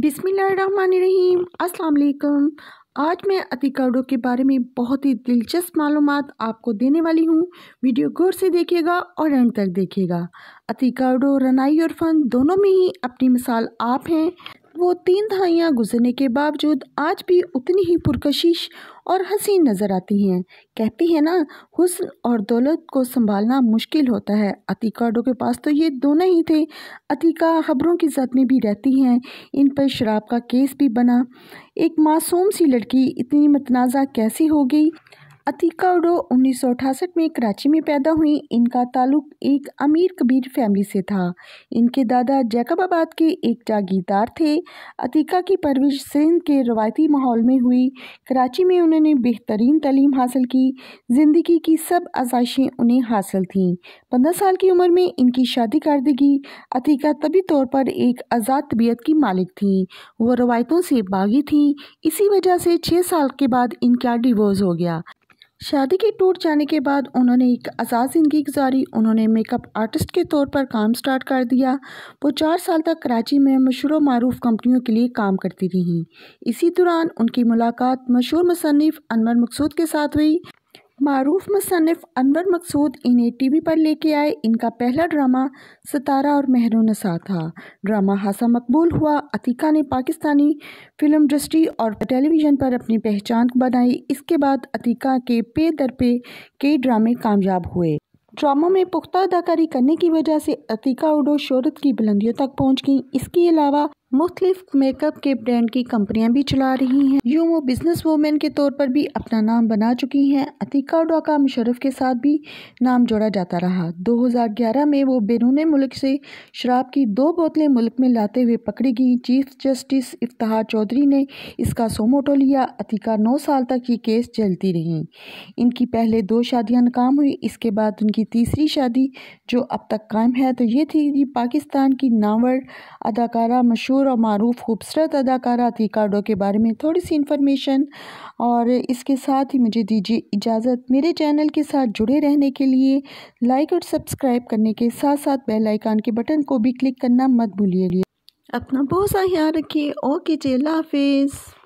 बिसमीम अस्सलाम आज मैं अतिकाडो के बारे में बहुत ही दिलचस्प मालूम आपको देने वाली हूँ वीडियो गौर से देखिएगा और एंड तक देखिएगा अतिकाडो रनाई और फन दोनों में ही अपनी मिसाल आप हैं वो तीन दहाइयाँ गुजरने के बावजूद आज भी उतनी ही पुरकशिश और हसीन नज़र आती हैं कहती है ना हुस्न और दौलत को संभालना मुश्किल होता है अतीकाडो के पास तो ये दोनों ही थे अतीका खबरों की जद में भी रहती हैं इन पर शराब का केस भी बना एक मासूम सी लड़की इतनी मतनाज़ा कैसी हो गई अतीका उडो उन्नीस में कराची में पैदा हुई इनका ताल्लुक एक अमीर कबीर फैमिली से था इनके दादा जैकबाबाद के एक जागीरदार थे अतीका की परवरिश सिंध के रवायती माहौल में हुई कराची में उन्होंने बेहतरीन तलीम हासिल की ज़िंदगी की सब आजाइशें उन्हें हासिल थीं पंद्रह साल की उम्र में इनकी शादी कारदगी अतीका तभी तौर पर एक आज़ाद तबीयत की मालिक थी वो रवायतों से बागी थी इसी वजह से छः साल के बाद इनका डिवोर्स हो गया शादी के टूट जाने के बाद उन्होंने एक आज़ाद ज़िंदगी गुजारी उन्होंने मेकअप आर्टिस्ट के तौर पर काम स्टार्ट कर दिया वो चार साल तक कराची में मशहूर मरूफ कंपनियों के लिए काम करती रहीं इसी दौरान उनकी मुलाकात मशहूर मुसनफ़ अनवर मकसूद के साथ हुई मरूफ मुसनफ़ अनवर मकसूद इन्हें टी वी पर लेके आए इनका पहला ड्रामा सतारा और नसा था ड्रामा हासा मकबूल हुआ अतीका ने पाकिस्तानी फिल्म इंडस्ट्री और टेलीविज़न पर अपनी पहचान बनाई इसके बाद अतीका के पे दर पे कई ड्रामे कामयाब हुए ड्रामों में पुख्ता अदाकारी करने की वजह से अतीका उडो शोरत की बुलंदियों तक पहुंच गई इसके अलावा मुख्तलिफ मेकअप के ब्रांड की कंपनियां भी चला रही हैं यूँ वो बिजनेस वूमेन के तौर पर भी अपना नाम बना चुकी हैं अतिका डाका मुशरफ के साथ भी नाम जोड़ा जाता रहा 2011 में वो बैरून मुल्क से शराब की दो बोतलें मुल्क में लाते हुए पकड़ी गई चीफ जस्टिस इफ्तार चौधरी ने इसका सोमोटो लिया अतिका नौ साल तक ये केस चलती रहीं इनकी पहले दो शादियाँ नाकाम हुई इसके बाद उनकी तीसरी शादी जो अब तक कायम है तो ये थी पाकिस्तान की नावर अदाकारा मशहूर मशहूर और मरूफ खूबसूरत अदाकारा अतीकाडो के बारे में थोड़ी सी इन्फॉर्मेशन और इसके साथ ही मुझे दीजिए इजाज़त मेरे चैनल के साथ जुड़े रहने के लिए लाइक और सब्सक्राइब करने के साथ साथ बेल आइकान के बटन को भी क्लिक करना मत भूलिए अपना बहुत सा ख्याल रखिए ओके जी अल्लाह हाफिज़